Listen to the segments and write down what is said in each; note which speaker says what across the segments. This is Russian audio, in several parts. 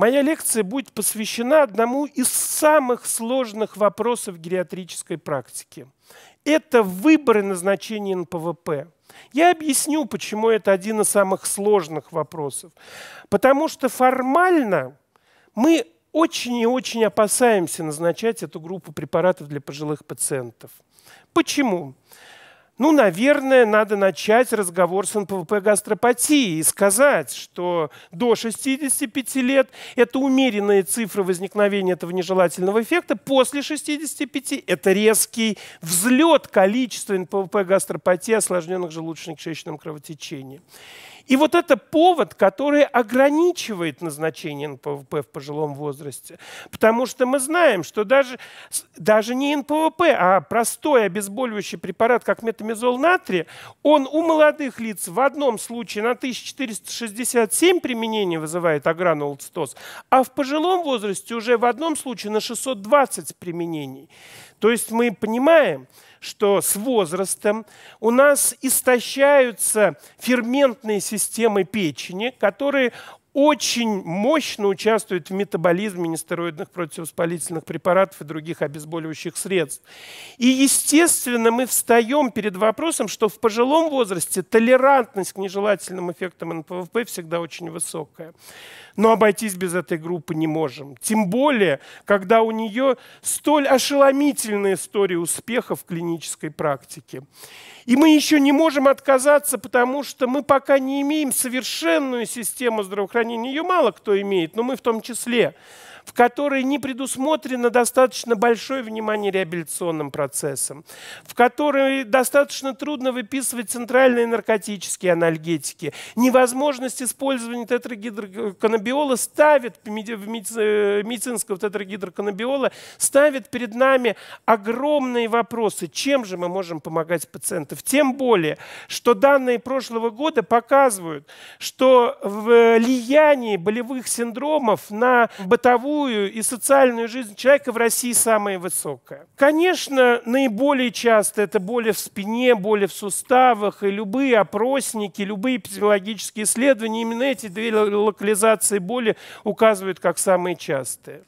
Speaker 1: моя лекция будет посвящена одному из самых сложных вопросов гериатрической практики. Это выборы назначения на ПВП. Я объясню, почему это один из самых сложных вопросов. Потому что формально мы очень и очень опасаемся назначать эту группу препаратов для пожилых пациентов. Почему? Почему? Ну, наверное, надо начать разговор с НПВП гастропатии и сказать, что до 65 лет это умеренные цифры возникновения этого нежелательного эффекта, после 65 это резкий взлет количества НПВП гастропатии, осложненных желудочно-кишечным кровотечением. И вот это повод, который ограничивает назначение НПВП в пожилом возрасте. Потому что мы знаем, что даже, даже не НПВП, а простой обезболивающий препарат, как метамизол натрия, он у молодых лиц в одном случае на 1467 применений вызывает агранулцитоз, а в пожилом возрасте уже в одном случае на 620 применений. То есть мы понимаем, что с возрастом у нас истощаются ферментные системы печени, которые очень мощно участвует в метаболизме нестероидных противовоспалительных препаратов и других обезболивающих средств. И, естественно, мы встаем перед вопросом, что в пожилом возрасте толерантность к нежелательным эффектам НПВП всегда очень высокая. Но обойтись без этой группы не можем. Тем более, когда у нее столь ошеломительная история успеха в клинической практике. И мы еще не можем отказаться, потому что мы пока не имеем совершенную систему здравоохранения. Ее мало кто имеет, но мы в том числе в которой не предусмотрено достаточно большое внимание реабилитационным процессам, в которой достаточно трудно выписывать центральные наркотические анальгетики. Невозможность использования тетрагидроканабиола ставит э, медицинского тетрагидроканабиола ставит перед нами огромные вопросы, чем же мы можем помогать пациентам. Тем более, что данные прошлого года показывают, что э, влияние болевых синдромов на бытовую трудовую и социальную жизнь человека в России самая высокая. Конечно, наиболее часто это боли в спине, боли в суставах, и любые опросники, любые психологические исследования, именно эти две локализации боли указывают как самые частые.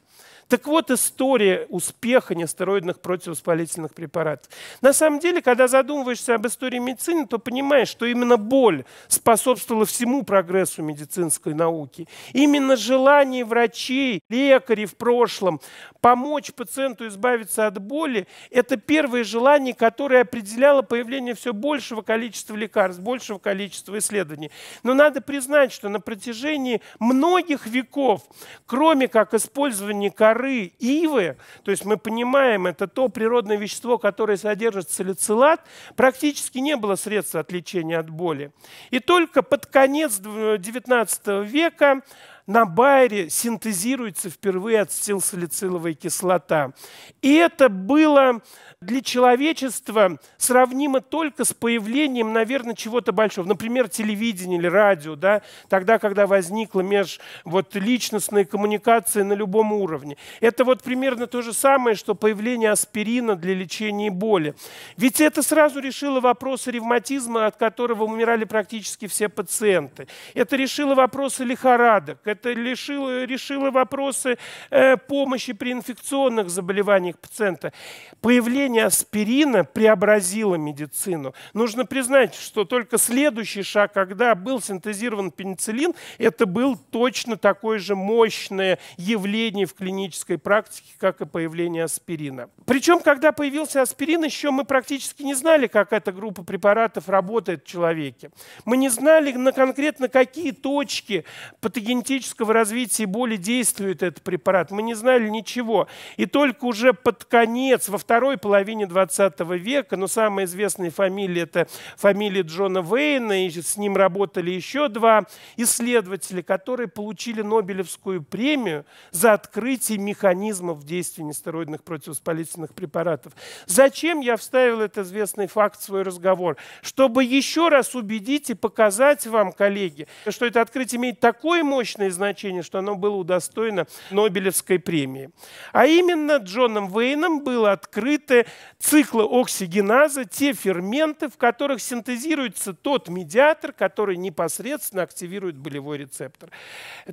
Speaker 1: Так вот история успеха нестероидных противовоспалительных препаратов. На самом деле, когда задумываешься об истории медицины, то понимаешь, что именно боль способствовала всему прогрессу медицинской науки. Именно желание врачей, лекарей в прошлом помочь пациенту избавиться от боли – это первое желание, которое определяло появление все большего количества лекарств, большего количества исследований. Но надо признать, что на протяжении многих веков, кроме как использования коры, коры ивы, то есть мы понимаем, это то природное вещество, которое содержит салицилат, практически не было средств от лечения от боли. И только под конец XIX э, века на Байре синтезируется впервые ацетилсалициловая кислота. И это было для человечества сравнимо только с появлением, наверное, чего-то большого. Например, телевидение или радио. Да? Тогда, когда возникла меж, вот, личностная коммуникация на любом уровне. Это вот примерно то же самое, что появление аспирина для лечения боли. Ведь это сразу решило вопросы ревматизма, от которого умирали практически все пациенты. Это решило вопросы лихорадок это решило, решило вопросы э, помощи при инфекционных заболеваниях пациента. Появление аспирина преобразило медицину. Нужно признать, что только следующий шаг, когда был синтезирован пенициллин, это был точно такое же мощное явление в клинической практике, как и появление аспирина. Причем, когда появился аспирин, еще мы практически не знали, как эта группа препаратов работает в человеке. Мы не знали на конкретно какие точки патогенетические клинического развития боли действует этот препарат, мы не знали ничего. И только уже под конец, во второй половине 20 века, но самая известная фамилия – это фамилия Джона Вейна, и с ним работали еще два исследователя, которые получили Нобелевскую премию за открытие механизмов действия нестероидных противовоспалительных препаратов. Зачем я вставил этот известный факт в свой разговор? Чтобы еще раз убедить и показать вам, коллеги, что это открытие имеет такое мощное значение, что оно было удостоено Нобелевской премии. А именно Джоном Вейном было открыто циклы циклооксигеназа, те ферменты, в которых синтезируется тот медиатор, который непосредственно активирует болевой рецептор.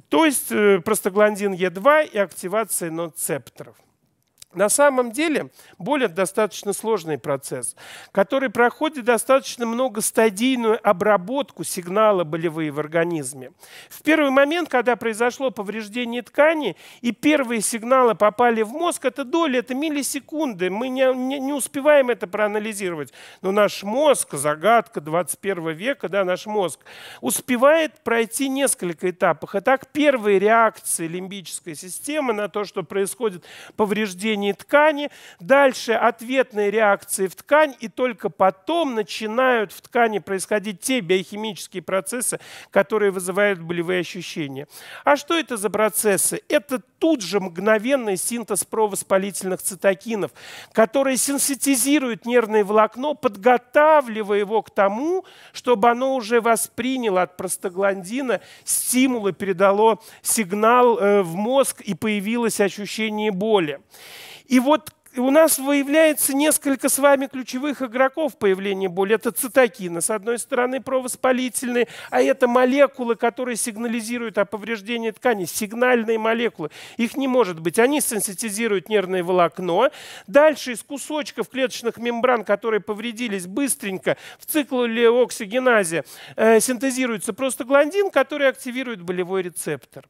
Speaker 1: То есть э, простагландин Е2 и активация ноцепторов. На самом деле более достаточно сложный процесс, который проходит достаточно многостадийную обработку сигнала болевые в организме. В первый момент, когда произошло повреждение ткани, и первые сигналы попали в мозг, это доли, это миллисекунды. Мы не, не, не успеваем это проанализировать. Но наш мозг, загадка 21 века, да, наш мозг, успевает пройти несколько этапов. Итак, первые реакции лимбической системы на то, что происходит повреждение поражении ткани, дальше ответные реакции в ткань, и только потом начинают в ткани происходить те биохимические процессы, которые вызывают болевые ощущения. А что это за процессы? Это тут же мгновенный синтез провоспалительных цитокинов, которые сенситизируют нервное волокно, подготавливая его к тому, чтобы оно уже восприняло от простагландина стимул и передало сигнал э, в мозг, и появилось ощущение боли. И вот и у нас выявляется несколько с вами ключевых игроков появления боли. Это цитокины, с одной стороны, провоспалительные, а это молекулы, которые сигнализируют о повреждении ткани, сигнальные молекулы. Их не может быть. Они сенситизируют нервное волокно. Дальше из кусочков клеточных мембран, которые повредились быстренько, в циклолеоксигеназе э, синтезируется просто гландин, который активирует болевой рецептор.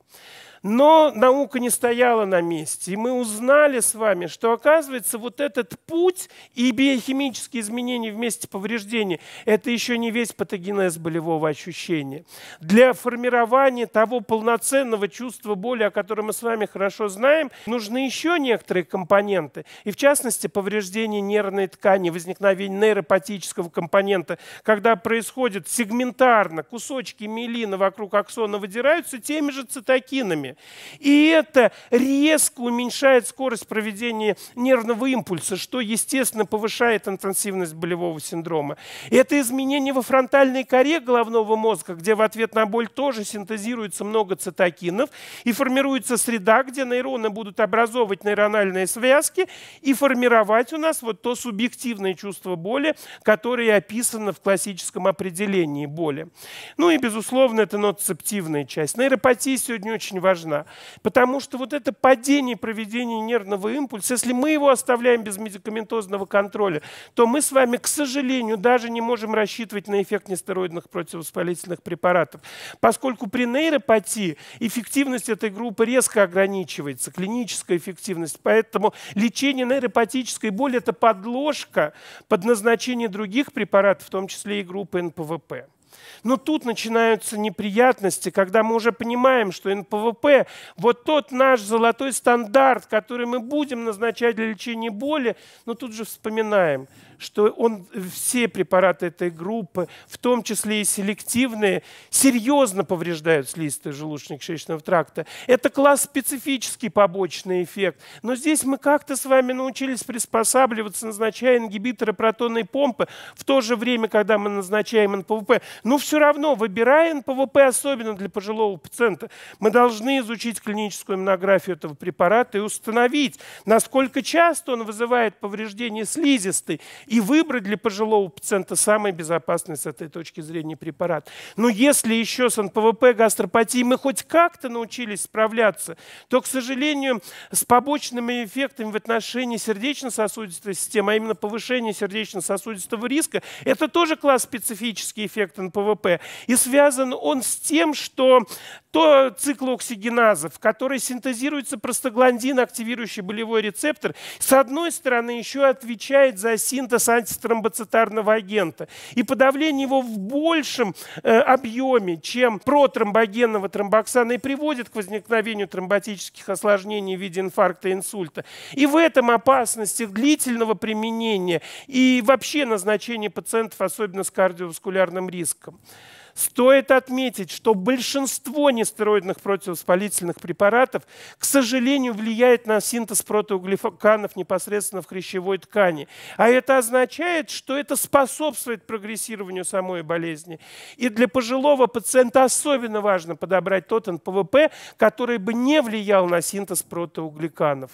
Speaker 1: Но наука не стояла на месте, и мы узнали с вами, что оказывается вот этот путь и биохимические изменения вместе повреждения – это еще не весь патогенез болевого ощущения. Для формирования того полноценного чувства боли, о котором мы с вами хорошо знаем, нужны еще некоторые компоненты, и в частности повреждение нервной ткани, возникновение нейропатического компонента, когда происходит сегментарно, кусочки мелина вокруг аксона выдираются теми же цитокинами, нами. И это резко уменьшает скорость проведения нервного импульса, что, естественно, повышает интенсивность болевого синдрома. Это изменение во фронтальной коре головного мозга, где в ответ на боль тоже синтезируется много цитокинов и формируется среда, где нейроны будут образовывать нейрональные связки и формировать у нас вот то субъективное чувство боли, которое описано в классическом определении боли. Ну и, безусловно, это ноцептивная часть. Нейропатия сегодня очень важна важна. Потому что вот это падение проведения нервного импульса, если мы его оставляем без медикаментозного контроля, то мы с вами, к сожалению, даже не можем рассчитывать на эффект нестероидных противовоспалительных препаратов, поскольку при нейропатии эффективность этой группы резко ограничивается, клиническая эффективность. Поэтому лечение нейропатической боли – это подложка под назначение других препаратов, в том числе и группы НПВП. Но тут начинаются неприятности, когда мы уже понимаем, что НПВП – вот тот наш золотой стандарт, который мы будем назначать для лечения боли, но тут же вспоминаем, что он э, все препараты этой группы, в том числе и селективные, серьезно повреждают слизистую желудочно-кишечного тракта. Это класс специфический побочный эффект. Но здесь мы как-то с вами научились приспосабливаться, назначая ингибиторы протонной помпы в то же время, когда мы назначаем НПВП. Но все равно, выбирая НПВП, особенно для пожилого пациента, мы должны изучить клиническую монографию этого препарата и установить, насколько часто он вызывает повреждение слизистой и выбрать для пожилого пациента самый безопасный с этой точки зрения препарат. Но если еще с НПВП гастропатией мы хоть как-то научились справляться, то, к сожалению, с побочными эффектами в отношении сердечно-сосудистой системы, а именно повышение сердечно-сосудистого риска, это тоже класс специфический эффект НПВП. И связан он с тем, что то циклооксигеназов, в которой синтезируется простагландин, активирующий болевой рецептор, с одной стороны еще отвечает за синтез антитромбоцитарного агента. И подавление его в большем э, объеме, чем протромбогенного тромбоксана, и приводит к возникновению тромботических осложнений в виде инфаркта и инсульта. И в этом опасности длительного применения и вообще назначения пациентов, особенно с кардиоваскулярным риском. Стоит отметить, что большинство нестероидных противовоспалительных препаратов, к сожалению, влияет на синтез протеоглифоканов непосредственно в хрящевой ткани. А это означает, что это способствует прогрессированию самой болезни. И для пожилого пациента особенно важно подобрать тот НПВП, который бы не влиял на синтез протеогликанов.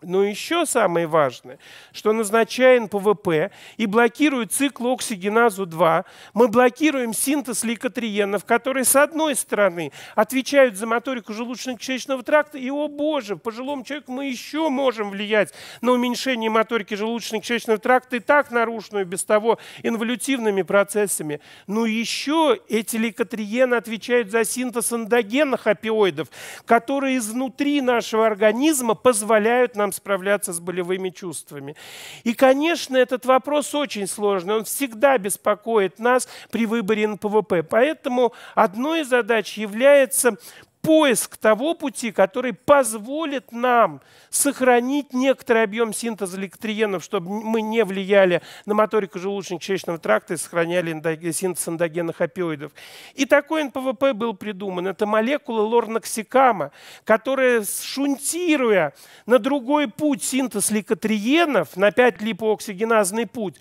Speaker 1: Но еще самое важное, что назначаем ПВП и блокирует цикл оксигеназу-2, мы блокируем синтез ликотриенов, которые, с одной стороны, отвечают за моторику желудочно-кишечного тракта, и, о боже, пожилому человеку мы еще можем влиять на уменьшение моторики желудочно-кишечного тракта, и так нарушенную без того инволютивными процессами. Но ну, еще эти ликотриены отвечают за синтез эндогенных опиоидов, которые изнутри нашего организма позволяют нам нам справляться с болевыми чувствами. И, конечно, этот вопрос очень сложный. Он всегда беспокоит нас при выборе НПВП. Поэтому одной из задач является поиск того пути, который позволит нам сохранить некоторый объем синтеза электриенов, чтобы мы не влияли на моторику желудочно-кишечного тракта и сохраняли эндоген, синтез эндогенных опиоидов. И такой НПВП был придуман. Это молекула лорноксикама, которая, шунтируя на другой путь синтез ликотриенов, на 5-липооксигеназный путь,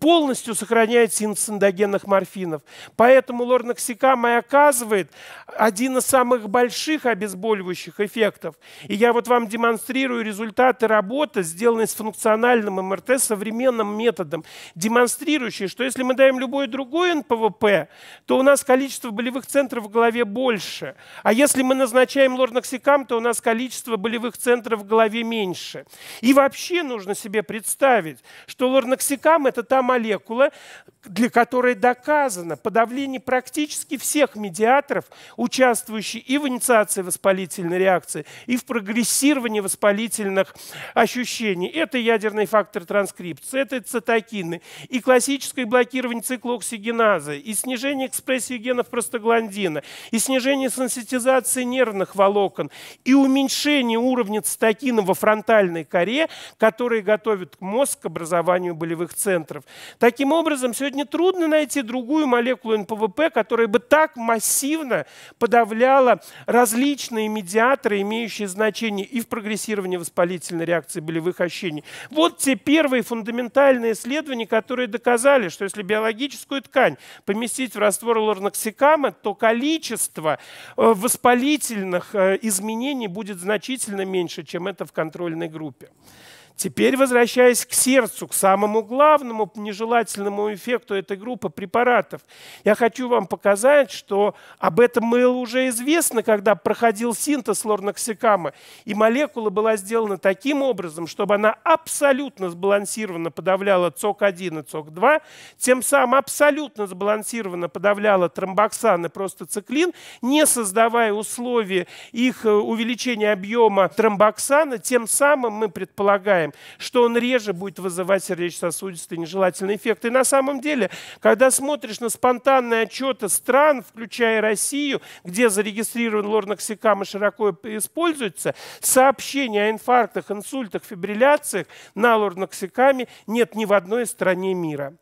Speaker 1: полностью сохраняет синтез эндогенных морфинов. Поэтому лорноксикама и оказывает один из самых больших больших обезболивающих эффектов. И я вот вам демонстрирую результаты работы, сделанные с функциональным МРТ современным методом, демонстрирующие, что если мы даем любой другой НПВП, то у нас количество болевых центров в голове больше. А если мы назначаем лорноксикам, то у нас количество болевых центров в голове меньше. И вообще нужно себе представить, что лорноксикам – это та молекула, для которой доказано подавление практически всех медиаторов, участвующих и в потенциации воспалительной реакции и в прогрессировании воспалительных ощущений. Это ядерный фактор транскрипции, это цитокины и классическое блокирование циклооксигеназы, и снижение экспрессии генов простагландина, и снижение сенситизации нервных волокон, и уменьшение уровня цитокина во фронтальной коре, которые готовят мозг к образованию болевых центров. Таким образом, сегодня трудно найти другую молекулу НПВП, которая бы так массивно подавляла различные медиаторы, имеющие значение и в прогрессировании воспалительной реакции болевых ощущений. Вот те первые фундаментальные исследования, которые доказали, что если биологическую ткань поместить в раствор лорноксикама, то количество э, воспалительных э, изменений будет значительно меньше, чем это в контрольной группе. Теперь, возвращаясь к сердцу, к самому главному нежелательному эффекту этой группы препаратов, я хочу вам показать, что об этом было уже известно, когда проходил синтез лорноксикама, и молекула была сделана таким образом, чтобы она абсолютно сбалансированно подавляла ЦОК-1 и ЦОК-2, тем самым абсолютно сбалансированно подавляла тромбоксан и простациклин, не создавая условий их э, увеличения объема тромбоксана, тем самым мы предполагаем, знаем, что он реже будет вызывать сердечно-сосудистые нежелательные эффекты. И на самом деле, когда смотришь на спонтанные отчеты стран, включая Россию, где зарегистрирован лорноксикам и широко используется, сообщения о инфарктах, инсультах, фибрилляциях на лорноксикаме нет ни в одной стране мира.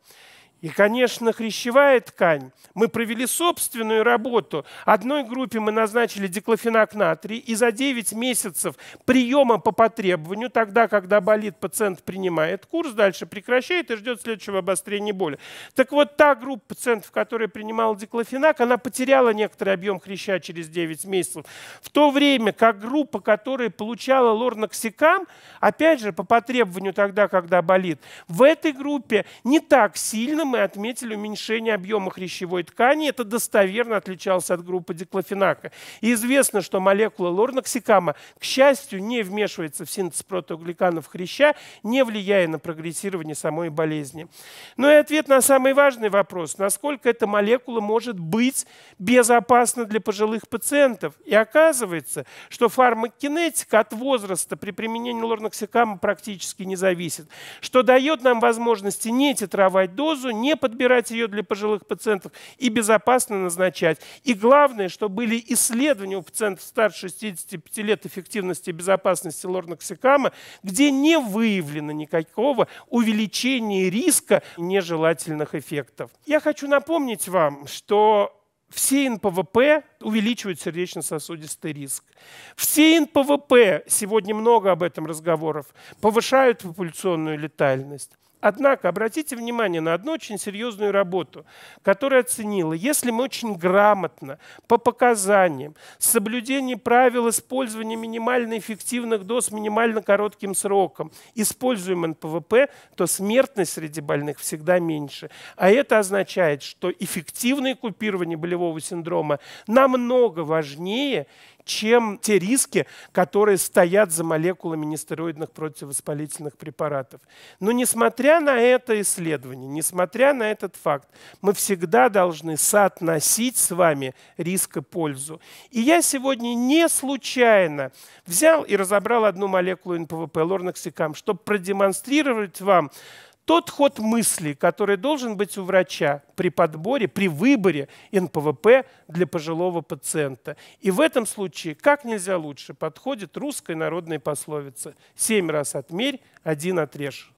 Speaker 1: И, конечно, хрящевая ткань. Мы провели собственную работу. Одной группе мы назначили диклофенак натрий, и за 9 месяцев приема по потребованию, тогда, когда болит, пациент принимает курс, дальше прекращает и ждет следующего обострения боли. Так вот, та группа пациентов, которая принимала диклофенак, она потеряла некоторый объем хряща через 9 месяцев. В то время, как группа, которая получала лорноксикам, опять же, по потребованию тогда, когда болит, в этой группе не так сильно мы отметили уменьшение объема хрящевой ткани. Это достоверно отличалось от группы диклофенака. И известно, что молекула лорноксикама, к счастью, не вмешивается в синтез протоугликанов хряща, не влияя на прогрессирование самой болезни. Ну и ответ на самый важный вопрос. Насколько эта молекула может быть безопасна для пожилых пациентов? И оказывается, что фармакокинетика от возраста при применении лорноксикама практически не зависит, что дает нам возможности не тетровать дозу, не подбирать ее для пожилых пациентов и безопасно назначать. И главное, что были исследования у пациентов старше 65 лет эффективности и безопасности лорноксикама, где не выявлено никакого увеличения риска нежелательных эффектов. Я хочу напомнить вам, что все НПВП увеличивают сердечно-сосудистый риск. Все НПВП, сегодня много об этом разговоров, повышают популяционную летальность. Однако обратите внимание на одну очень серьезную работу, которая оценила, если мы очень грамотно, по показаниям, соблюдение правил использования минимально эффективных доз минимально коротким сроком используем НПВП, то смертность среди больных всегда меньше. А это означает, что эффективное купирование болевого синдрома намного важнее, чем те риски, которые стоят за молекулами нестероидных противовоспалительных препаратов. Но несмотря на это исследование, несмотря на этот факт, мы всегда должны соотносить с вами риск и пользу. И я сегодня не случайно взял и разобрал одну молекулу НПВП, лорноксикам, чтобы продемонстрировать вам, тот ход мысли, который должен быть у врача при подборе, при выборе НПВП для пожилого пациента. И в этом случае как нельзя лучше подходит русская народная пословица «Семь раз отмерь, один отрежь».